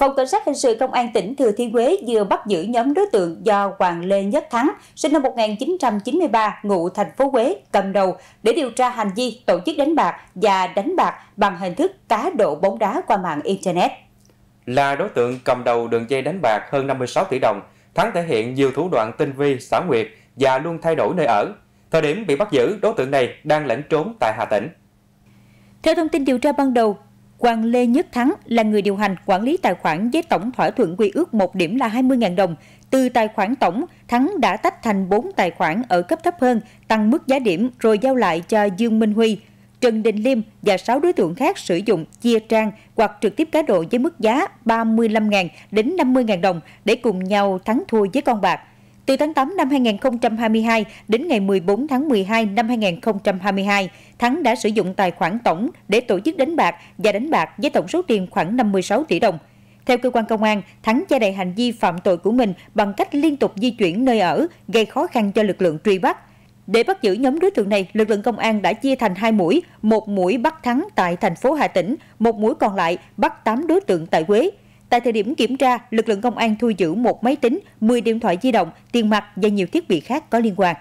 Phòng Cảnh sát Hình sự Công an tỉnh Thừa Thiên Huế vừa bắt giữ nhóm đối tượng do Hoàng Lê Nhất Thắng, sinh năm 1993, ngụ thành phố Huế, cầm đầu để điều tra hành vi tổ chức đánh bạc và đánh bạc bằng hình thức cá độ bóng đá qua mạng Internet. Là đối tượng cầm đầu đường dây đánh bạc hơn 56 tỷ đồng, Thắng thể hiện nhiều thủ đoạn tinh vi, xảo quyệt và luôn thay đổi nơi ở. Thời điểm bị bắt giữ, đối tượng này đang lẫn trốn tại Hà Tĩnh. Theo thông tin điều tra ban đầu, Quang Lê Nhất Thắng là người điều hành quản lý tài khoản với tổng thỏa thuận quy ước một điểm là 20.000 đồng. Từ tài khoản tổng, Thắng đã tách thành 4 tài khoản ở cấp thấp hơn, tăng mức giá điểm rồi giao lại cho Dương Minh Huy. Trần Đình Liêm và 6 đối tượng khác sử dụng chia trang hoặc trực tiếp cá độ với mức giá 35.000 đến 50.000 đồng để cùng nhau thắng thua với con bạc. Từ tháng 8 năm 2022 đến ngày 14 tháng 12 năm 2022, Thắng đã sử dụng tài khoản tổng để tổ chức đánh bạc và đánh bạc với tổng số tiền khoảng 56 tỷ đồng. Theo cơ quan công an, Thắng che đậy hành vi phạm tội của mình bằng cách liên tục di chuyển nơi ở, gây khó khăn cho lực lượng truy bắt. Để bắt giữ nhóm đối tượng này, lực lượng công an đã chia thành hai mũi, một mũi bắt Thắng tại thành phố Hà Tĩnh, một mũi còn lại bắt 8 đối tượng tại Quế. Tại thời điểm kiểm tra, lực lượng công an thu giữ một máy tính, 10 điện thoại di động, tiền mặt và nhiều thiết bị khác có liên quan.